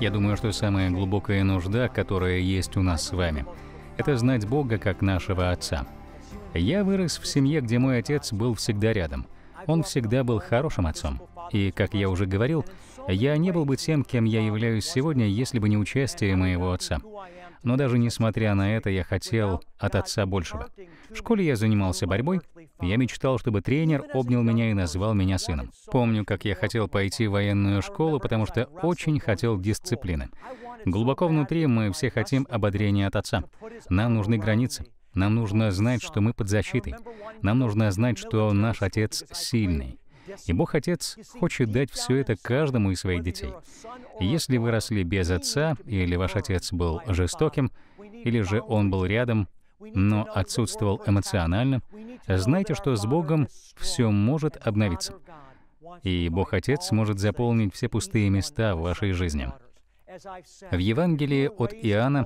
Я думаю, что самая глубокая нужда, которая есть у нас с вами, это знать Бога как нашего Отца. Я вырос в семье, где мой отец был всегда рядом. Он всегда был хорошим отцом. И, как я уже говорил, я не был бы тем, кем я являюсь сегодня, если бы не участие моего отца. Но даже несмотря на это, я хотел от отца большего. В школе я занимался борьбой, я мечтал, чтобы тренер обнял меня и назвал меня сыном. Помню, как я хотел пойти в военную школу, потому что очень хотел дисциплины. Глубоко внутри мы все хотим ободрения от отца. Нам нужны границы. Нам нужно знать, что мы под защитой. Нам нужно знать, что наш отец сильный. И Бог Отец хочет дать все это каждому из своих детей. Если вы росли без отца, или ваш отец был жестоким, или же он был рядом, но отсутствовал эмоционально, знайте, что с Богом все может обновиться. И Бог Отец может заполнить все пустые места в вашей жизни. В Евангелии от Иоанна,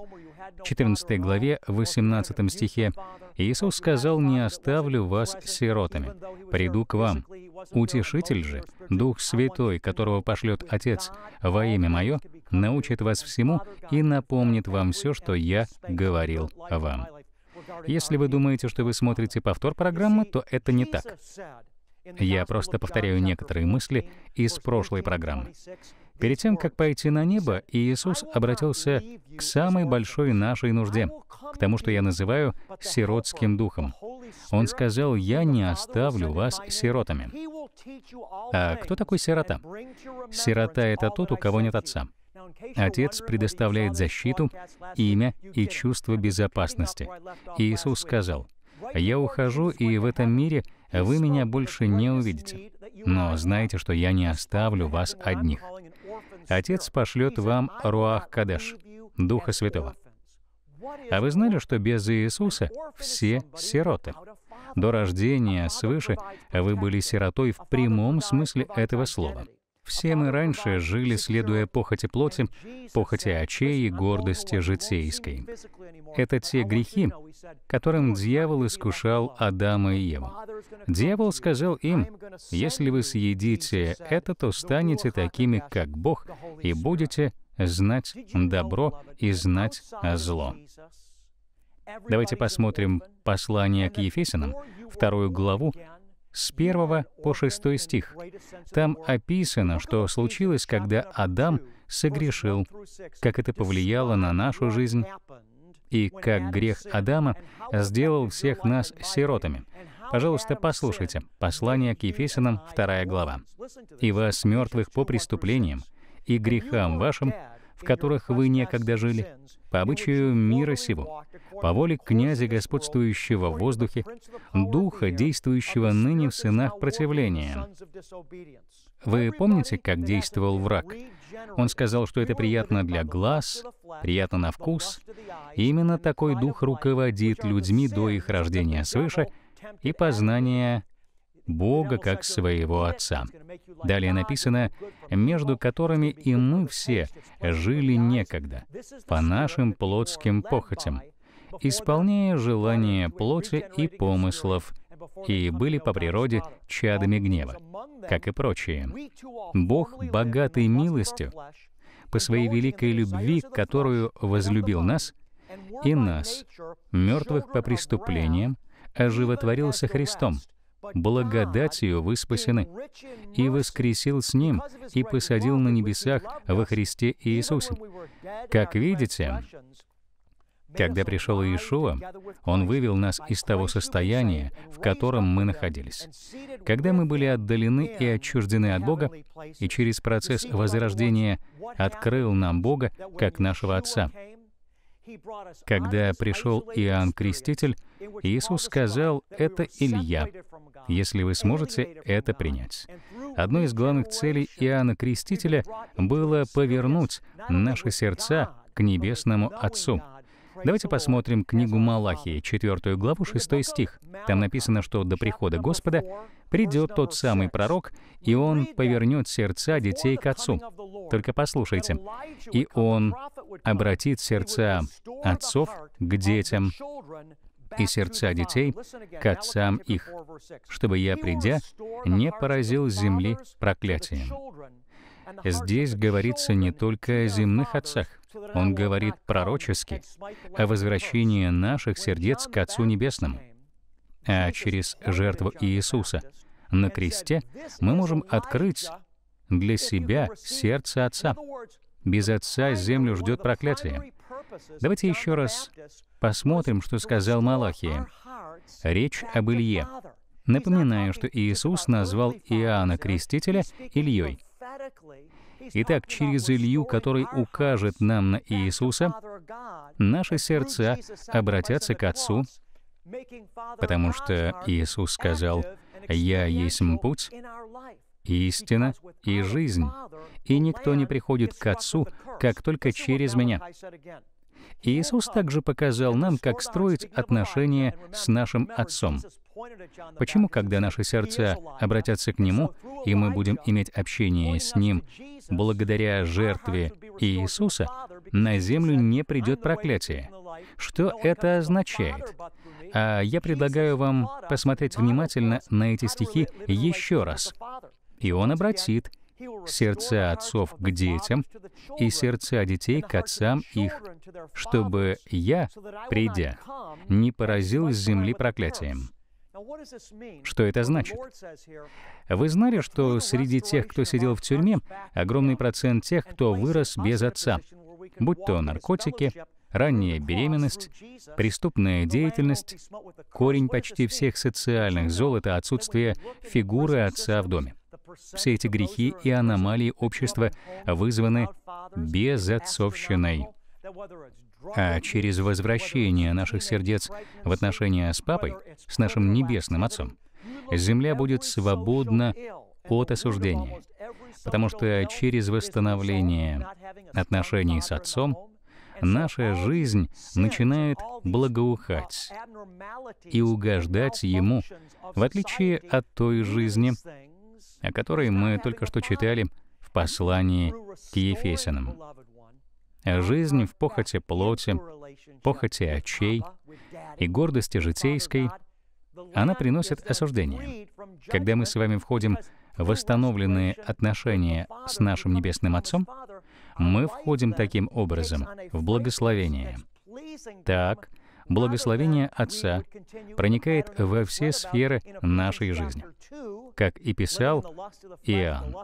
14 главе, 18 стихе, Иисус сказал, «Не оставлю вас сиротами, приду к вам». Утешитель же, Дух Святой, которого пошлет Отец во имя Мое, научит вас всему и напомнит вам все, что Я говорил вам. Если вы думаете, что вы смотрите повтор программы, то это не так. Я просто повторяю некоторые мысли из прошлой программы. Перед тем, как пойти на небо, Иисус обратился к самой большой нашей нужде, к тому, что я называю сиротским духом. Он сказал, «Я не оставлю вас сиротами». А кто такой сирота? Сирота — это тот, у кого нет отца. Отец предоставляет защиту, имя и чувство безопасности. Иисус сказал, «Я ухожу, и в этом мире вы меня больше не увидите. Но знайте, что я не оставлю вас одних. Отец пошлет вам Руах Кадеш, Духа Святого. А вы знали, что без Иисуса все сироты? До рождения свыше вы были сиротой в прямом смысле этого слова. Все мы раньше жили, следуя похоти плоти, похоти очей и гордости житейской. Это те грехи, которым дьявол искушал Адама и Еву. Дьявол сказал им, «Если вы съедите это, то станете такими, как Бог, и будете знать добро и знать зло». Давайте посмотрим послание к Ефесянам, вторую главу, с 1 по 6 стих. Там описано, что случилось, когда Адам согрешил, как это повлияло на нашу жизнь, и как грех Адама сделал всех нас сиротами. Пожалуйста, послушайте послание к Ефесянам, 2 глава. «И вас, мертвых по преступлениям и грехам вашим, в которых вы некогда жили, по обычаю мира сего, по воле князя, господствующего в воздухе, духа, действующего ныне в сынах противления. Вы помните, как действовал враг? Он сказал, что это приятно для глаз, приятно на вкус. И именно такой дух руководит людьми до их рождения свыше и познания Бога как своего Отца. Далее написано, между которыми и мы все жили некогда, по нашим плотским похотям, исполняя желания плоти и помыслов, и были по природе чадами гнева, как и прочие. Бог, богатый милостью, по своей великой любви, которую возлюбил нас, и нас, мертвых по преступлениям, оживотворился Христом, благодатью вы спасены, и воскресил с Ним, и посадил на небесах во Христе Иисусе. Как видите, когда пришел Иешуа, Он вывел нас из того состояния, в котором мы находились. Когда мы были отдалены и отчуждены от Бога, и через процесс возрождения открыл нам Бога как нашего Отца — когда пришел Иоанн Креститель, Иисус сказал, «Это Илья, если вы сможете это принять». Одной из главных целей Иоанна Крестителя было повернуть наши сердца к Небесному Отцу — Давайте посмотрим книгу Малахии, 4 главу, 6 стих. Там написано, что до прихода Господа придет тот самый пророк, и он повернет сердца детей к отцу. Только послушайте. И он обратит сердца отцов к детям, и сердца детей к отцам их, чтобы я, придя, не поразил земли проклятием. Здесь говорится не только о земных отцах. Он говорит пророчески о возвращении наших сердец к Отцу Небесному. А через жертву Иисуса на кресте мы можем открыть для себя сердце Отца. Без Отца землю ждет проклятие. Давайте еще раз посмотрим, что сказал Малахия. Речь об Илье. Напоминаю, что Иисус назвал Иоанна Крестителя Ильей. Итак, через Илью, который укажет нам на Иисуса, наши сердца обратятся к Отцу, потому что Иисус сказал, «Я есть путь, истина и жизнь, и никто не приходит к Отцу, как только через Меня». Иисус также показал нам, как строить отношения с нашим Отцом. Почему, когда наши сердца обратятся к Нему, и мы будем иметь общение с Ним, благодаря жертве Иисуса, на землю не придет проклятие? Что это означает? А я предлагаю вам посмотреть внимательно на эти стихи еще раз. «И Он обратит сердца отцов к детям и сердца детей к отцам их, чтобы я, придя, не поразил с земли проклятием. Что это значит? Вы знали, что среди тех, кто сидел в тюрьме, огромный процент тех, кто вырос без отца, будь то наркотики, ранняя беременность, преступная деятельность, корень почти всех социальных зол — это отсутствие фигуры отца в доме. Все эти грехи и аномалии общества вызваны безотцовщиной а через возвращение наших сердец в отношения с Папой, с нашим Небесным Отцом, земля будет свободна от осуждения, потому что через восстановление отношений с Отцом наша жизнь начинает благоухать и угождать Ему, в отличие от той жизни, о которой мы только что читали в послании к Ефесянам жизнь в похоти плоти, похоти очей и гордости житейской, она приносит осуждение. Когда мы с вами входим в восстановленные отношения с нашим Небесным Отцом, мы входим таким образом в благословение. Так, благословение Отца проникает во все сферы нашей жизни. Как и писал Иоанн,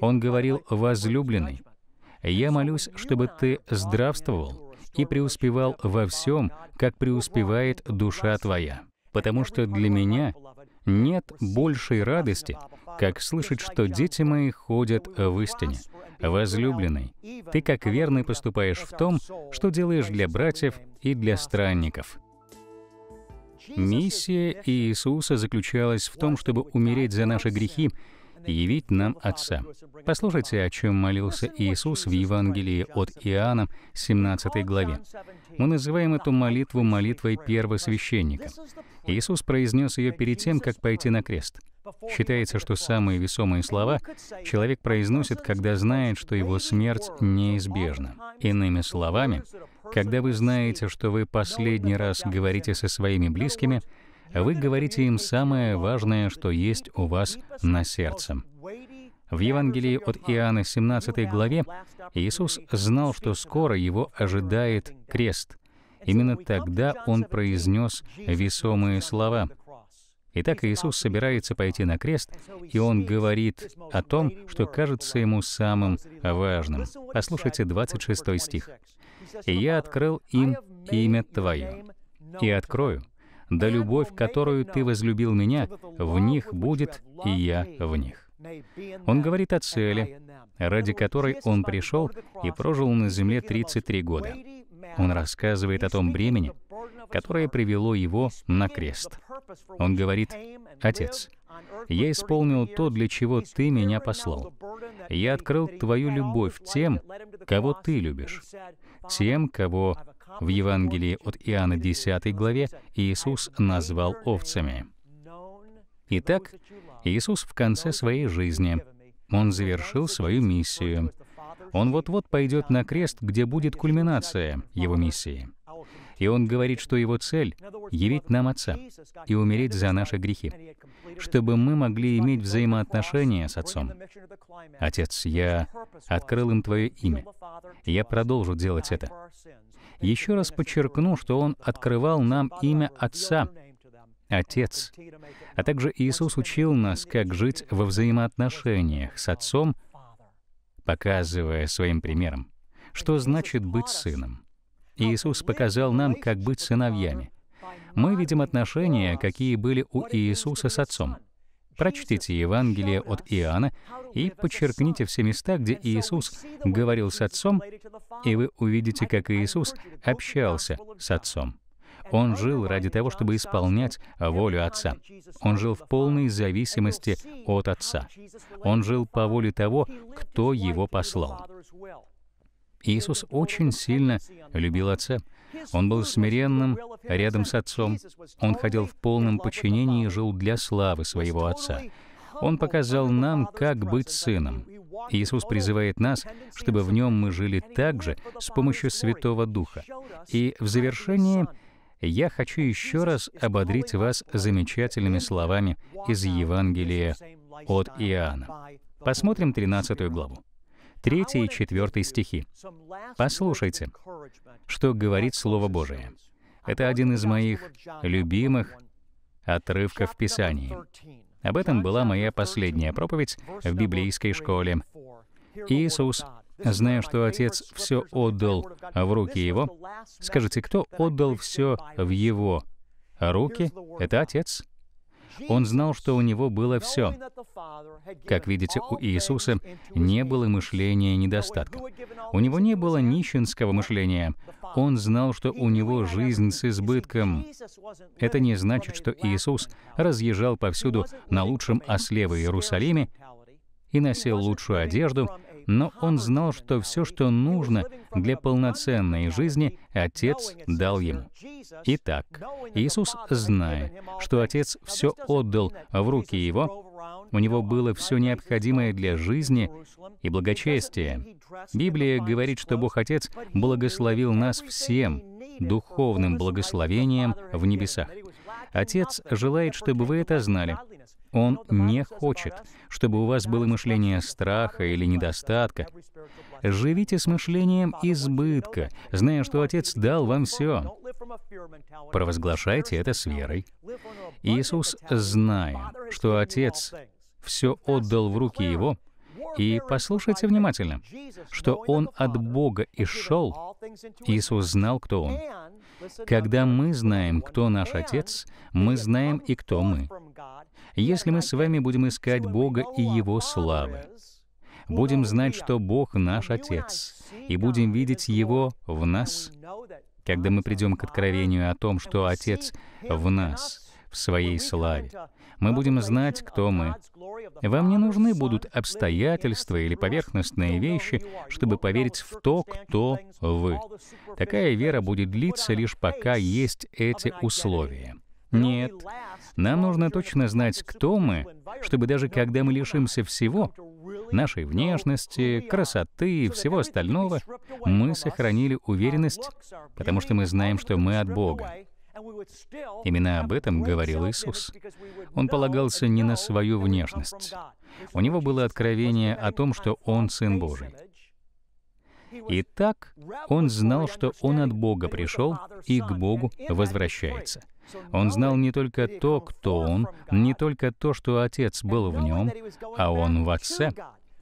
он говорил «возлюбленный», я молюсь, чтобы ты здравствовал и преуспевал во всем, как преуспевает душа твоя. Потому что для меня нет большей радости, как слышать, что дети мои ходят в истине. Возлюбленный, ты как верный поступаешь в том, что делаешь для братьев и для странников. Миссия Иисуса заключалась в том, чтобы умереть за наши грехи явить нам Отца. Послушайте, о чем молился Иисус в Евангелии от Иоанна, 17 главе. Мы называем эту молитву молитвой первосвященника. Иисус произнес ее перед тем, как пойти на крест. Считается, что самые весомые слова человек произносит, когда знает, что его смерть неизбежна. Иными словами, когда вы знаете, что вы последний раз говорите со своими близкими, вы говорите им самое важное, что есть у вас на сердце. В Евангелии от Иоанна 17 главе Иисус знал, что скоро его ожидает крест. Именно тогда он произнес весомые слова. Итак, Иисус собирается пойти на крест, и он говорит о том, что кажется ему самым важным. Послушайте 26 стих. «И я открыл им имя Твое, и открою, да любовь, которую ты возлюбил меня, в них будет, и я в них». Он говорит о цели, ради которой он пришел и прожил на земле 33 года. Он рассказывает о том бремени, которое привело его на крест. Он говорит, «Отец, я исполнил то, для чего ты меня послал. Я открыл твою любовь тем, кого ты любишь, тем, кого в Евангелии от Иоанна 10 главе Иисус назвал овцами. Итак, Иисус в конце своей жизни. Он завершил свою миссию. Он вот-вот пойдет на крест, где будет кульминация его миссии. И он говорит, что его цель — явить нам Отца и умереть за наши грехи, чтобы мы могли иметь взаимоотношения с Отцом. Отец, я открыл им Твое имя. Я продолжу делать это. Еще раз подчеркну, что Он открывал нам имя Отца, Отец. А также Иисус учил нас, как жить во взаимоотношениях с Отцом, показывая своим примером, что значит быть сыном. Иисус показал нам, как быть сыновьями. Мы видим отношения, какие были у Иисуса с Отцом. Прочтите Евангелие от Иоанна и подчеркните все места, где Иисус говорил с Отцом, и вы увидите, как Иисус общался с Отцом. Он жил ради того, чтобы исполнять волю Отца. Он жил в полной зависимости от Отца. Он жил по воле того, кто его послал. Иисус очень сильно любил Отца. Он был смиренным рядом с отцом. Он ходил в полном подчинении и жил для славы своего отца. Он показал нам, как быть сыном. Иисус призывает нас, чтобы в нем мы жили также с помощью Святого Духа. И в завершении я хочу еще раз ободрить вас замечательными словами из Евангелия от Иоанна. Посмотрим 13 главу. 3 и 4 стихи. Послушайте, что говорит Слово Божие. Это один из моих любимых отрывков Писаний. Об этом была моя последняя проповедь в библейской школе. Иисус, зная, что Отец все отдал в руки Его, скажите, кто отдал все в Его руки? Это Отец. Он знал, что у него было все. Как видите, у Иисуса не было мышления недостатка. У него не было нищенского мышления. Он знал, что у него жизнь с избытком. Это не значит, что Иисус разъезжал повсюду на лучшем осле в Иерусалиме и носил лучшую одежду, но он знал, что все, что нужно для полноценной жизни, Отец дал ему. Итак, Иисус, зная, что Отец все отдал в руки Его, у него было все необходимое для жизни и благочестия. Библия говорит, что Бог Отец благословил нас всем духовным благословением в небесах. Отец желает, чтобы вы это знали. Он не хочет, чтобы у вас было мышление страха или недостатка. Живите с мышлением избытка, зная, что Отец дал вам все. Провозглашайте это с верой. Иисус, зная, что Отец все отдал в руки Его, и послушайте внимательно, что Он от Бога и шел. Иисус знал, кто Он. Когда мы знаем, кто наш Отец, мы знаем и кто мы. Если мы с вами будем искать Бога и Его славы, будем знать, что Бог наш Отец, и будем видеть Его в нас, когда мы придем к откровению о том, что Отец в нас — в своей славе. Мы будем знать, кто мы. Вам не нужны будут обстоятельства или поверхностные вещи, чтобы поверить в то, кто вы. Такая вера будет длиться лишь пока есть эти условия. Нет. Нам нужно точно знать, кто мы, чтобы даже когда мы лишимся всего, нашей внешности, красоты и всего остального, мы сохранили уверенность, потому что мы знаем, что мы от Бога. Именно об этом говорил Иисус. Он полагался не на свою внешность. У него было откровение о том, что он Сын Божий. И так он знал, что он от Бога пришел и к Богу возвращается. Он знал не только то, кто он, не только то, что Отец был в нем, а он в Отце.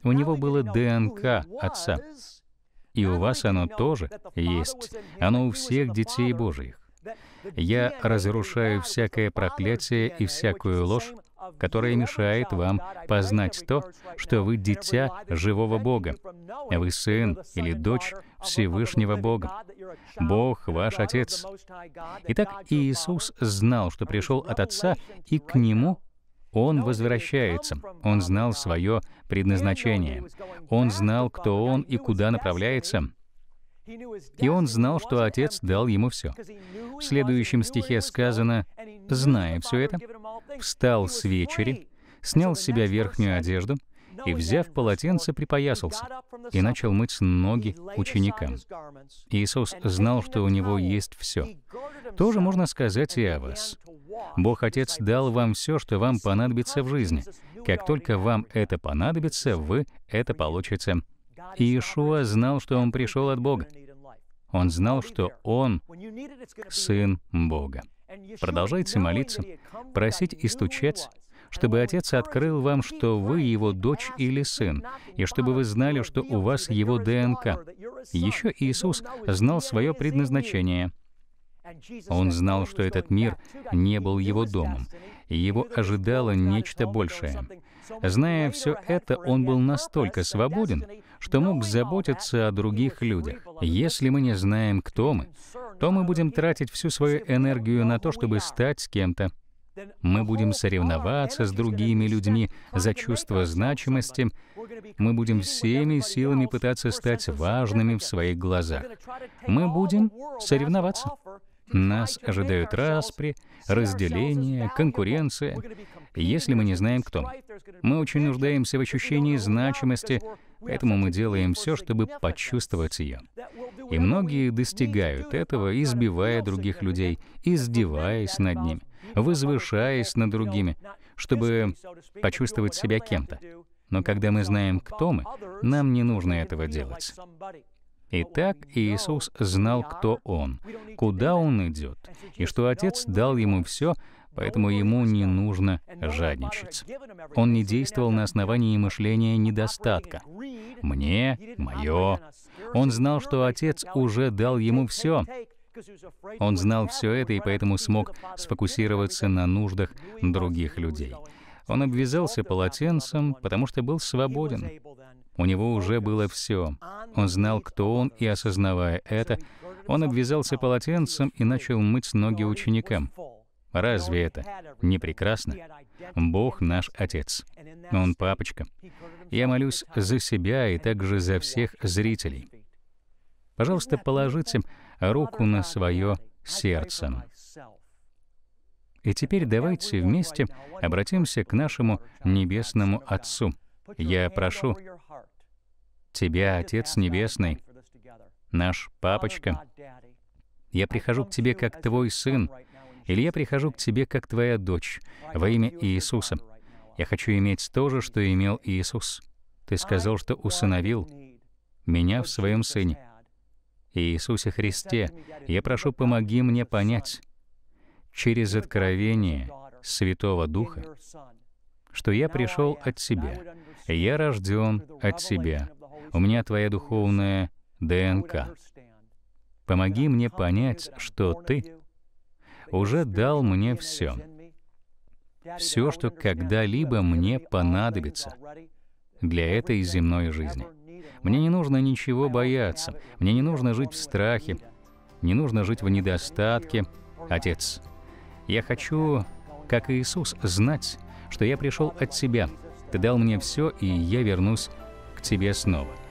У него было ДНК Отца. И у вас оно тоже есть. Оно у всех детей Божьих я разрушаю всякое проклятие и всякую ложь, которая мешает вам познать то, что вы дитя живого Бога. Вы сын или дочь Всевышнего Бога. Бог — ваш Отец. Итак, Иисус знал, что пришел от Отца, и к Нему он возвращается. Он знал свое предназначение. Он знал, кто он и куда направляется. И он знал, что Отец дал ему все. В следующем стихе сказано, «Зная все это, встал с вечери, снял с себя верхнюю одежду и, взяв полотенце, припоясался и начал мыть ноги ученикам. Иисус знал, что у него есть все. Тоже можно сказать и о вас. Бог Отец дал вам все, что вам понадобится в жизни. Как только вам это понадобится, вы это получите Иешуа знал, что он пришел от Бога. Он знал, что он — Сын Бога. Продолжайте молиться, просить и стучать, чтобы Отец открыл вам, что вы его дочь или сын, и чтобы вы знали, что у вас его ДНК. Еще Иисус знал свое предназначение. Он знал, что этот мир не был его домом, и его ожидало нечто большее. Зная все это, он был настолько свободен, что мог заботиться о других людях. Если мы не знаем, кто мы, то мы будем тратить всю свою энергию на то, чтобы стать с кем-то. Мы будем соревноваться с другими людьми за чувство значимости. Мы будем всеми силами пытаться стать важными в своих глазах. Мы будем соревноваться. Нас ожидают распри, разделение, конкуренция если мы не знаем, кто. Мы мы очень нуждаемся в ощущении значимости, поэтому мы делаем все, чтобы почувствовать ее. И многие достигают этого, избивая других людей, издеваясь над ними, возвышаясь над другими, чтобы почувствовать себя кем-то. Но когда мы знаем, кто мы, нам не нужно этого делать. Итак, Иисус знал, кто Он, куда Он идет, и что Отец дал Ему все, поэтому Ему не нужно жадничать. Он не действовал на основании мышления недостатка. «Мне, мое». Он знал, что Отец уже дал Ему все, он знал все это и поэтому смог сфокусироваться на нуждах других людей. Он обвязался полотенцем, потому что был свободен. У него уже было все. Он знал, кто он, и осознавая это, он обвязался полотенцем и начал мыть ноги ученикам. Разве это не прекрасно? Бог наш Отец. Он папочка. Я молюсь за себя и также за всех зрителей. Пожалуйста, положите руку на свое сердце. И теперь давайте вместе обратимся к нашему Небесному Отцу. Я прошу Тебя, Отец Небесный, наш Папочка, я прихожу к Тебе как Твой Сын, или я прихожу к Тебе как Твоя дочь, во имя Иисуса. Я хочу иметь то же, что имел Иисус. Ты сказал, что усыновил меня в Своем Сыне. Иисусе Христе, я прошу, помоги мне понять, через откровение Святого Духа, что я пришел от Тебя, я рожден от Тебя, у меня Твоя духовная ДНК. Помоги мне понять, что Ты уже дал мне все, все, что когда-либо мне понадобится для этой земной жизни. Мне не нужно ничего бояться, мне не нужно жить в страхе, не нужно жить в недостатке. Отец, я хочу, как Иисус, знать, что я пришел от Тебя. Ты дал мне все, и я вернусь к Тебе снова.